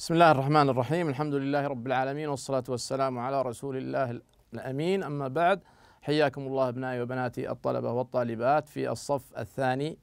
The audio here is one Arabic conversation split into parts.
بسم الله الرحمن الرحيم الحمد لله رب العالمين والصلاة والسلام على رسول الله الأمين أما بعد حياكم الله أبنائي وبناتي الطلبة والطالبات في الصف الثاني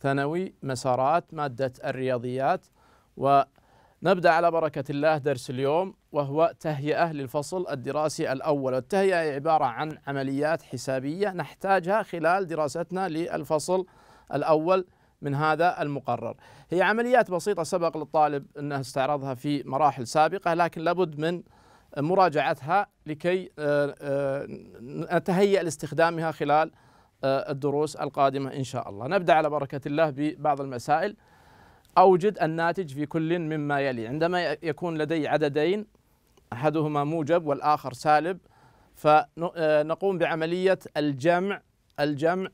ثانوي مسارات مادة الرياضيات ونبدأ على بركة الله درس اليوم وهو تهيئة للفصل الدراسي الأول والتهيئة عبارة عن عمليات حسابية نحتاجها خلال دراستنا للفصل الأول من هذا المقرر هي عمليات بسيطة سبق للطالب أنه استعرضها في مراحل سابقة لكن لابد من مراجعتها لكي آه، آه، نتهيأ لاستخدامها خلال آه، الدروس القادمة إن شاء الله نبدأ على بركة الله ببعض المسائل أوجد الناتج في كل مما يلي عندما يكون لدي عددين أحدهما موجب والآخر سالب فنقوم بعملية الجمع الجمع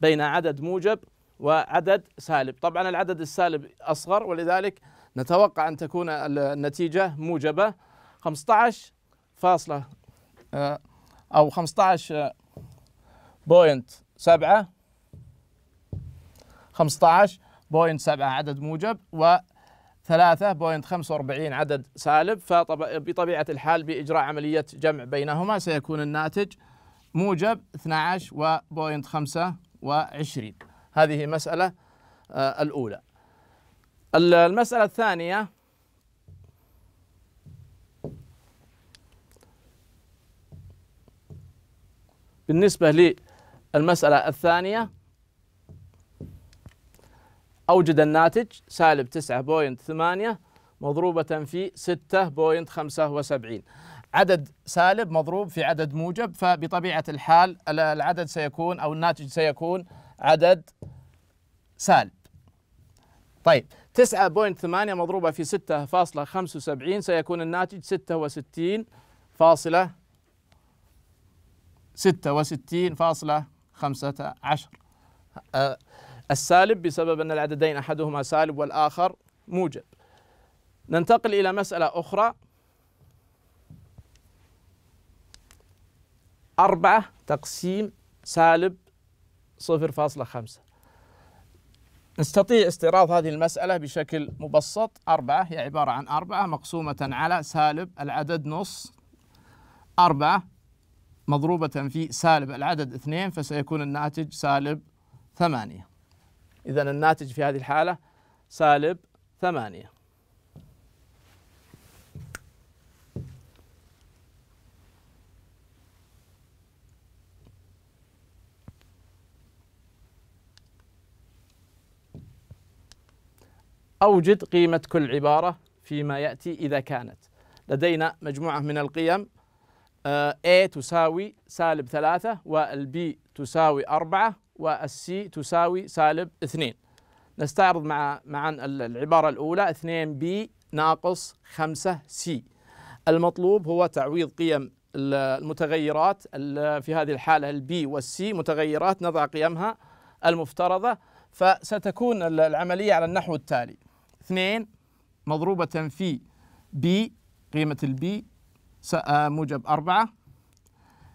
بين عدد موجب وعدد سالب طبعا العدد السالب أصغر ولذلك نتوقع أن تكون النتيجة موجبة 15 فاصلة آه، أو 15 آه، بوينت سبعة 15 بوينت عدد موجب و 3.45 عدد سالب فبطبيعة الحال بإجراء عملية جمع بينهما سيكون الناتج موجب 12.25 هذه مسألة آه، الأولى المسألة الثانية بالنسبة للمسألة الثانية أوجد الناتج سالب 9.8 مضروبة في 6.75 عدد سالب مضروب في عدد موجب فبطبيعة الحال العدد سيكون أو الناتج سيكون عدد سالب طيب 9.8 مضروبة في 6.75 سيكون الناتج 66 فاصلة 66 فاصلة 15 أه، السالب بسبب أن العددين أحدهما سالب والآخر موجب ننتقل إلى مسألة أخرى 4 تقسيم سالب 0.5 نستطيع استيراد هذه المسألة بشكل مبسط 4 هي عبارة عن 4 مقسومة على سالب العدد نص 4 مضروبة في سالب العدد 2 فسيكون الناتج سالب 8 إذا الناتج في هذه الحالة سالب 8 أوجد قيمة كل عبارة فيما يأتي إذا كانت لدينا مجموعة من القيم آه، A تساوي سالب ثلاثة والB تساوي أربعة والسي تساوي سالب اثنين نستعرض مع معا العبارة الأولى 2 b ناقص 5 c المطلوب هو تعويض قيم المتغيرات في هذه الحالة البي والسي متغيرات نضع قيمها المفترضة فستكون العملية على النحو التالي اثنين مضروبة في بي قيمة البي آه، موجب أربعة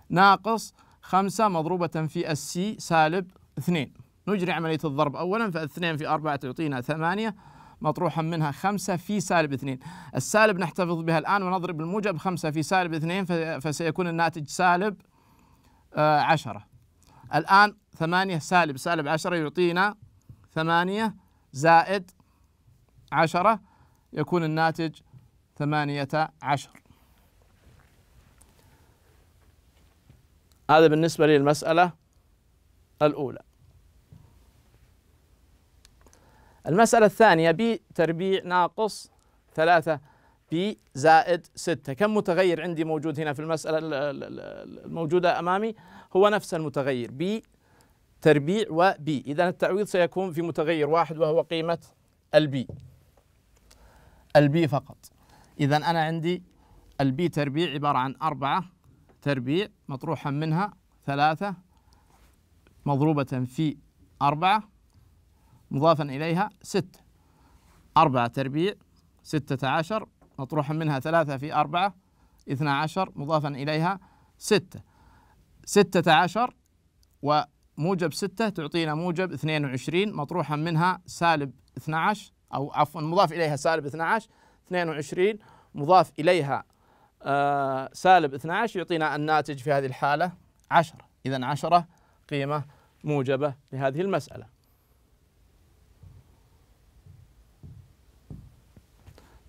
ناقص خمسة مضروبة في السي سالب اثنين نجري عملية الضرب أولا فاثنين في أربعة تعطينا ثمانية مطروحا منها خمسة في سالب اثنين السالب نحتفظ بها الآن ونضرب الموجب خمسة في سالب اثنين فسيكون الناتج سالب آه عشرة الآن ثمانية سالب سالب عشرة يعطينا ثمانية زائد عشرة يكون الناتج ثمانية عشر هذا بالنسبة للمسألة الأولى المسألة الثانية ب تربيع ناقص ثلاثة ب زائد ستة كم متغير عندي موجود هنا في المسألة الموجودة أمامي هو نفس المتغير ب تربيع وبي إذا التعويض سيكون في متغير واحد وهو قيمة البي البي فقط إذا أنا عندي البي تربيع عبارة عن أربعة تربيع مطروحا منها ثلاثة مضروبة في أربعة مضافا إليها ستة أربعة تربيع ستة عشر مطروحا منها ثلاثة في أربعة اثنا عشر مضافا إليها ستة ستة عشر وموجب ستة تعطينا موجب اثنين وعشرين مطروحا منها سالب اثنا عشر أو عفوا مضاف إليها سالب 12 22 مضاف إليها آه، سالب 12 يعطينا الناتج في هذه الحالة 10 إذا 10 قيمة موجبة لهذه المسألة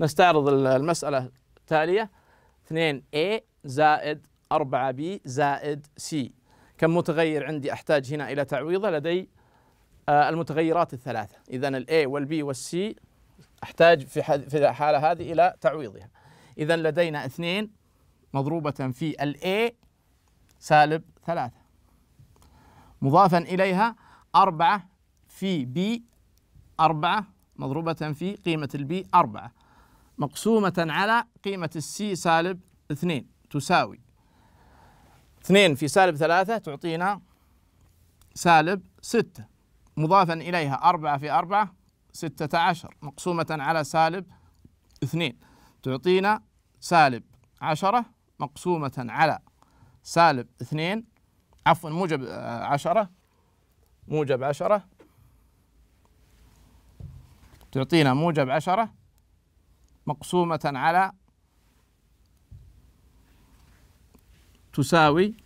نستعرض المسألة التالية 2A زائد 4B زائد C كم متغير عندي أحتاج هنا إلى تعويضه لدي آه، المتغيرات الثلاثة إذا الـ A والـ B والـ C أحتاج في في الحالة هذه إلى تعويضها إذا لدينا اثنين مضروبة في الـ A سالب ثلاثة مضافا إليها أربعة في B أربعة مضروبة في قيمة الـ B أربعة مقسومة على قيمة الـ C سالب اثنين تساوي اثنين في سالب ثلاثة تعطينا سالب ستة مضافا إليها أربعة في أربعة ستة عشر مقسومة على سالب اثنين تعطينا سالب عشرة مقسومة على سالب اثنين عفوا موجب آه، عشرة موجب عشرة تعطينا موجب عشرة مقسومة على تساوي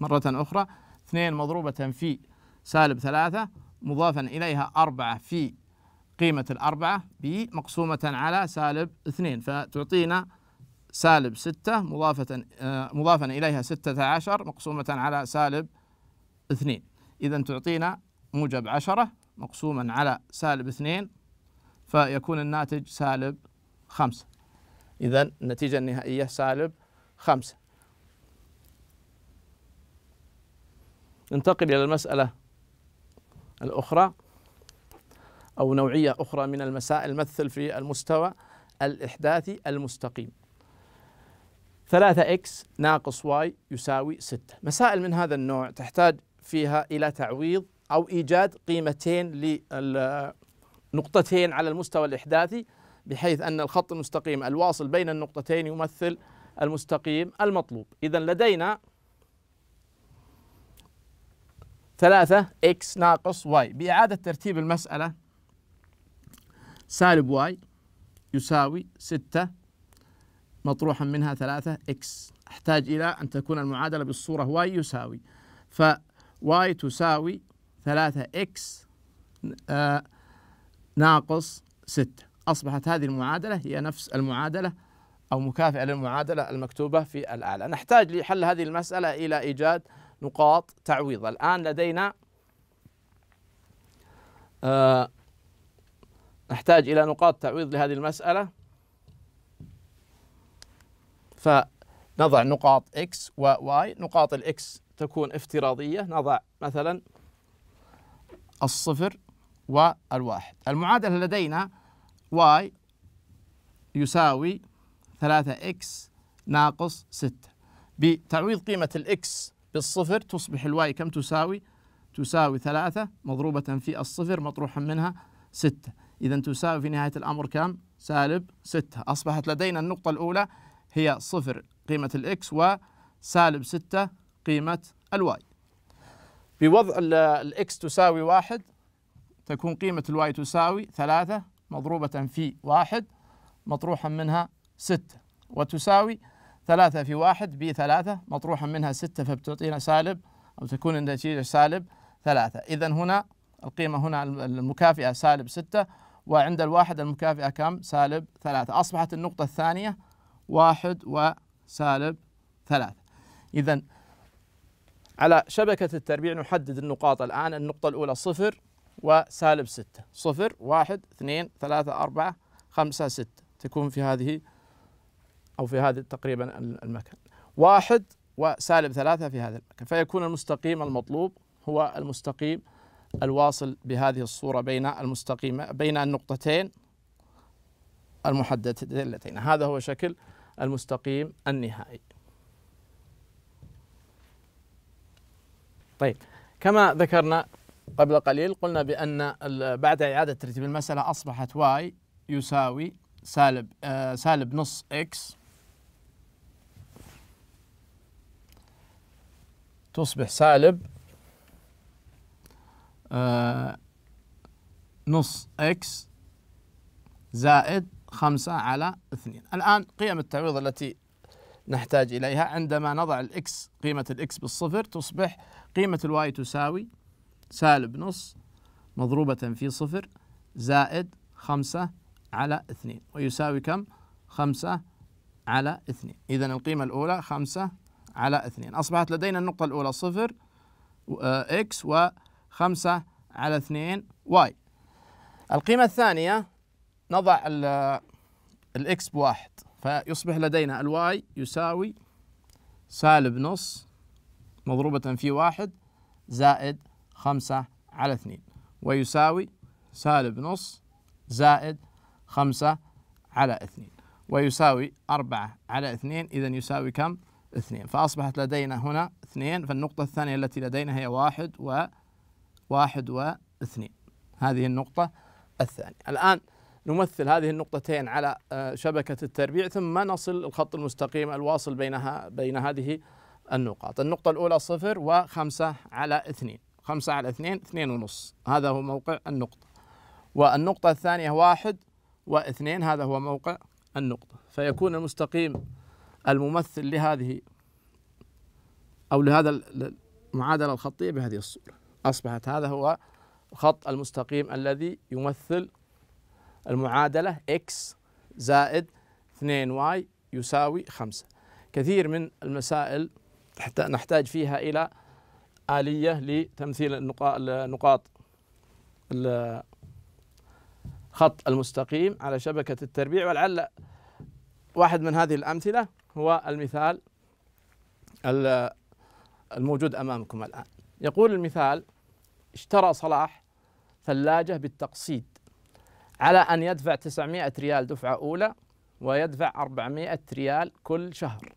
مرة أخرى اثنين مضروبة في سالب ثلاثة مضافا إليها أربعة في قيمة الأربعة ب مقسومة على سالب اثنين فتعطينا سالب ستة مضافة آه، مضافا إليها ستة عشر مقسومة على سالب اثنين إذا تعطينا موجب عشرة مقسوما على سالب اثنين فيكون الناتج سالب خمسة إذا النتيجة النهائية سالب خمسة ننتقل إلى المسألة الأخرى أو نوعية أخرى من المسائل مثل في المستوى الإحداثي المستقيم 3 x ناقص y يساوي 6 مسائل من هذا النوع تحتاج فيها إلى تعويض أو إيجاد قيمتين لنقطتين على المستوى الإحداثي بحيث أن الخط المستقيم الواصل بين النقطتين يمثل المستقيم المطلوب إذا لدينا 3 x ناقص y بإعادة ترتيب المسألة سالب y يساوي 6 مطروحا منها 3 x أحتاج إلى أن تكون المعادلة بالصورة y يساوي ف y تساوي 3 x آه، ناقص 6 أصبحت هذه المعادلة هي نفس المعادلة أو مكافئة للمعادلة المكتوبة في الأعلى نحتاج لحل هذه المسألة إلى إيجاد نقاط تعويض الآن لدينا آه نحتاج إلى نقاط تعويض لهذه المسألة فنضع نقاط x و y نقاط X تكون افتراضية نضع مثلا الصفر والواحد المعادلة لدينا y يساوي 3x ناقص 6 بتعويض قيمة الإكس بالصفر تصبح الواي كم تساوي تساوي ثلاثة مضروبة في الصفر مطروحا منها ستة إذا تساوي في نهاية الأمر كم سالب ستة أصبحت لدينا النقطة الأولى هي صفر قيمة الإكس وسالب ستة قيمة الواي بوضع الإكس تساوي واحد تكون قيمة الواي تساوي ثلاثة مضروبة في واحد مطروحا منها ستة وتساوي ثلاثة في واحد ثلاثة مطروحا منها ستة فبتعطينا سالب أو تكون النتيجة سالب ثلاثة إذا هنا القيمة هنا المكافئة سالب ستة وعند الواحد المكافئة كم سالب ثلاثة أصبحت النقطة الثانية واحد وسالب ثلاثة إذا على شبكة التربيع نحدد النقاط الآن النقطة الأولى صفر وسالب ستة صفر واحد اثنين ثلاثة أربعة خمسة ستة تكون في هذه أو في هذا تقريبا المكان واحد وسالب ثلاثة في هذا المكان فيكون المستقيم المطلوب هو المستقيم الواصل بهذه الصورة بين المستقيم بين النقطتين المحددتين هذا هو شكل المستقيم النهائي طيب كما ذكرنا قبل قليل قلنا بأن بعد إعادة ترتيب المسألة أصبحت y يساوي سالب آه سالب نص x تصبح سالب آه، نص اكس زائد خمسة على اثنين الآن قيم التعويض التي نحتاج إليها عندما نضع الإكس قيمة الإكس بالصفر تصبح قيمة الواي تساوي سالب نص مضروبة في صفر زائد خمسة على اثنين ويساوي كم؟ خمسة على اثنين إذا القيمة الأولى خمسة على اثنين أصبحت لدينا النقطة الأولى صفر آه، إكس 5 على اثنين واي القيمة الثانية نضع الإكس بواحد فيصبح لدينا الواي يساوي سالب نص مضروبة في واحد زائد خمسة على اثنين ويساوي سالب نص زائد خمسة على اثنين ويساوي أربعة على اثنين إذا يساوي كم؟ اثنين فأصبحت لدينا هنا اثنين فالنقطة الثانية التي لدينا هي واحد و واحد واثنين هذه النقطة الثانية الآن نمثل هذه النقطتين على آه، شبكة التربيع ثم نصل الخط المستقيم الواصل بينها بين هذه النقاط النقطة الأولى صفر وخمسة على اثنين خمسة على اثنين اثنين ونص هذا هو موقع النقطة والنقطة الثانية واحد واثنين هذا هو موقع النقطة فيكون المستقيم الممثل لهذه أو لهذا المعادلة الخطية بهذه الصورة أصبحت هذا هو الخط المستقيم الذي يمثل المعادلة x زائد 2y يساوي 5 كثير من المسائل حتى نحتاج فيها إلى آلية لتمثيل النقاط الخط المستقيم على شبكة التربيع ولعل واحد من هذه الأمثلة هو المثال الموجود أمامكم الآن يقول المثال اشترى صلاح ثلاجة بالتقسيط على أن يدفع 900 ريال دفعة أولى ويدفع 400 ريال كل شهر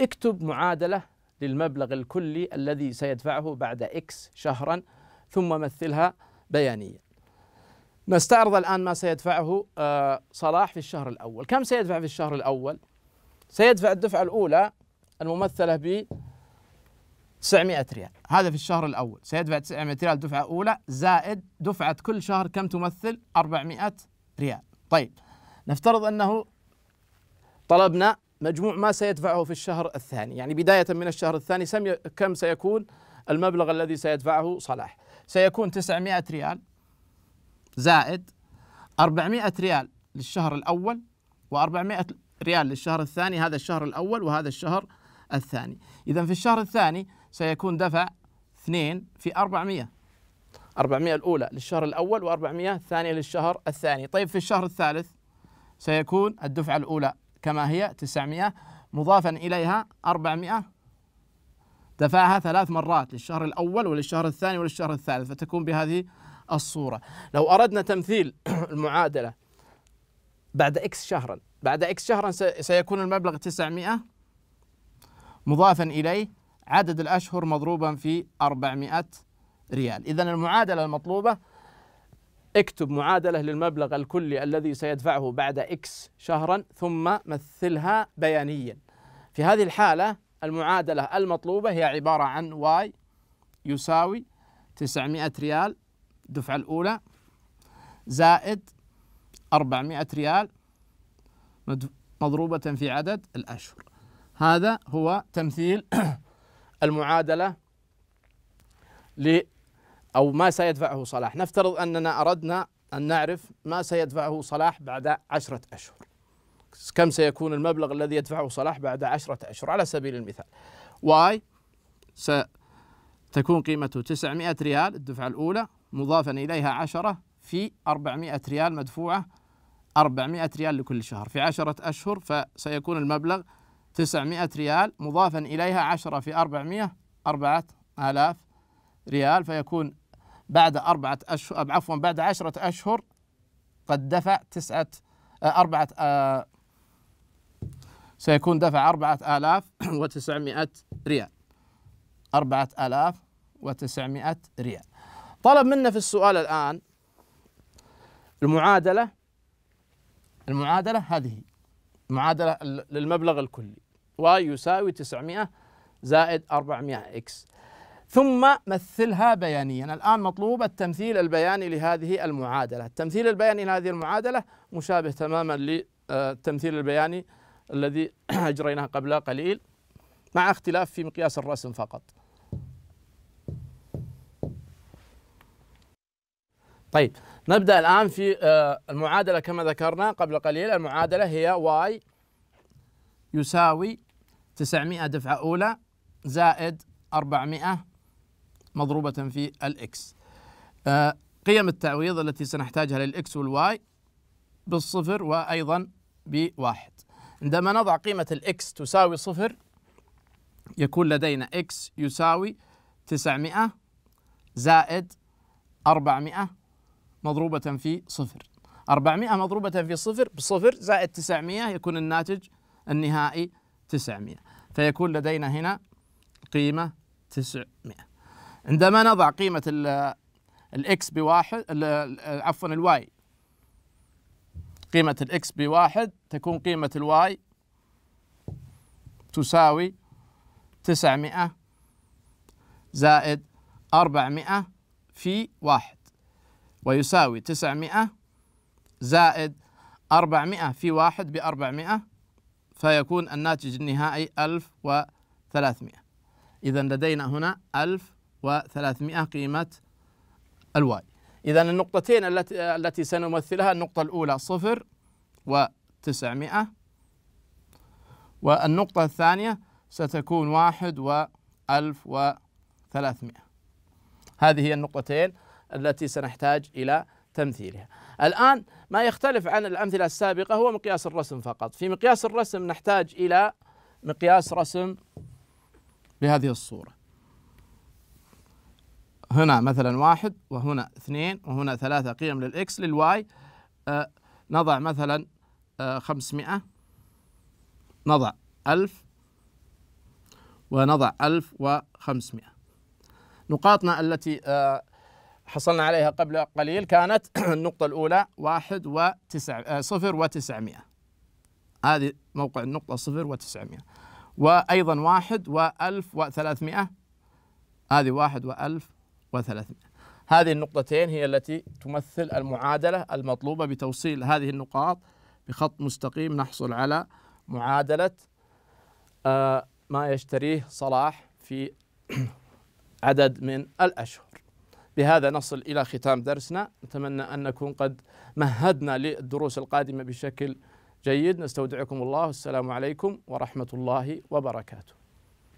اكتب معادلة للمبلغ الكلي الذي سيدفعه بعد إكس شهرا ثم مثلها بيانيا نستعرض الآن ما سيدفعه آه، صلاح في الشهر الأول كم سيدفع في الشهر الأول سيدفع الدفعة الأولى الممثلة ب 900 ريال هذا في الشهر الأول سيدفع 900 ريال دفعة أولى زائد دفعة كل شهر كم تمثل 400 ريال طيب نفترض أنه طلبنا مجموع ما سيدفعه في الشهر الثاني يعني بداية من الشهر الثاني كم سيكون المبلغ الذي سيدفعه صلاح سيكون 900 ريال زائد 400 ريال للشهر الأول و400 ريال للشهر الثاني هذا الشهر الأول وهذا الشهر الثاني إذا في الشهر الثاني سيكون دفع 2 في 400 400 الأولى للشهر الأول و400 الثانية للشهر الثاني طيب في الشهر الثالث سيكون الدفعة الأولى كما هي 900 مضافا إليها 400 دفعها ثلاث مرات للشهر الأول وللشهر الثاني وللشهر الثالث فتكون بهذه الصورة لو أردنا تمثيل المعادلة بعد إكس شهرا بعد إكس شهرا سيكون المبلغ 900 مضافا إليه عدد الأشهر مضروبا في 400 ريال إذا المعادلة المطلوبة اكتب معادلة للمبلغ الكلي الذي سيدفعه بعد إكس شهرا ثم مثلها بيانيا في هذه الحالة المعادلة المطلوبة هي عبارة عن واي يساوي 900 ريال الدفعة الأولى زائد 400 ريال مضروبة في عدد الأشهر هذا هو تمثيل المعادلة ل أو ما سيدفعه صلاح نفترض أننا أردنا أن نعرف ما سيدفعه صلاح بعد عشرة أشهر كم سيكون المبلغ الذي يدفعه صلاح بعد عشرة أشهر على سبيل المثال واي ستكون قيمته 900 ريال الدفعة الأولى مضافا إليها عشرة في 400 ريال مدفوعة 400 ريال لكل شهر في عشرة أشهر فسيكون المبلغ 900 ريال مضافا إليها 10 في 400 4000 ريال فيكون بعد أربعة أشهر عفوا بعد عشرة أشهر قد دفع تسعة آه، أربعة آه سيكون دفع أربعة آلاف وتسعمائة ريال أربعة آلاف وتسعمائة ريال طلب منا في السؤال الآن المعادلة المعادلة هذه معادلة للمبلغ الكلي واي يساوي 900 زائد 400 اكس ثم مثلها بيانيا الآن مطلوب التمثيل البياني لهذه المعادلة التمثيل البياني لهذه المعادلة مشابه تماما للتمثيل آه، البياني الذي أجريناه قبل قليل مع اختلاف في مقياس الرسم فقط طيب نبدأ الآن في آه، المعادلة كما ذكرنا قبل قليل المعادلة هي y يساوي 900 دفعة أولى زائد 400 مضروبة في الإكس آه، قيم التعويض التي سنحتاجها للإكس والواي بالصفر وأيضا بواحد عندما نضع قيمة الإكس تساوي صفر يكون لدينا إكس يساوي 900 زائد 400 مضروبة في صفر 400 مضروبة في صفر بصفر زائد 900 يكون الناتج النهائي 900 فيكون لدينا هنا قيمة 900 عندما نضع قيمة الاكس بواحد عفوا الواي قيمة الاكس بواحد تكون قيمة الواي تساوي 900 زائد 400 في واحد ويساوي 900 زائد 400 في واحد 400 فيكون الناتج النهائي 1300 إذا لدينا هنا 1300 قيمة الواي إذا النقطتين التي التي سنمثلها النقطة الأولى صفر و900 والنقطة الثانية ستكون واحد و 1300 هذه هي النقطتين التي سنحتاج إلى تمثيلها الآن ما يختلف عن الأمثلة السابقة هو مقياس الرسم فقط في مقياس الرسم نحتاج إلى مقياس رسم بهذه الصورة هنا مثلا واحد وهنا اثنين وهنا ثلاثة قيم للإكس للواي آه، نضع مثلا 500 آه، خمسمائة نضع ألف ونضع ألف وخمسمائة نقاطنا التي آه، حصلنا عليها قبل قليل كانت النقطة الأولى واحد وتسع آه، صفر وتسعمية هذه موقع النقطة صفر وتسعمية وأيضا واحد وألف وثلاثمائة هذه واحد وألف وثلاثمائة هذه النقطتين هي التي تمثل المعادلة المطلوبة بتوصيل هذه النقاط بخط مستقيم نحصل على معادلة آه، ما يشتريه صلاح في عدد من الأشهر بهذا نصل إلى ختام درسنا نتمنى أن نكون قد مهدنا للدروس القادمة بشكل جيد نستودعكم الله والسلام عليكم ورحمة الله وبركاته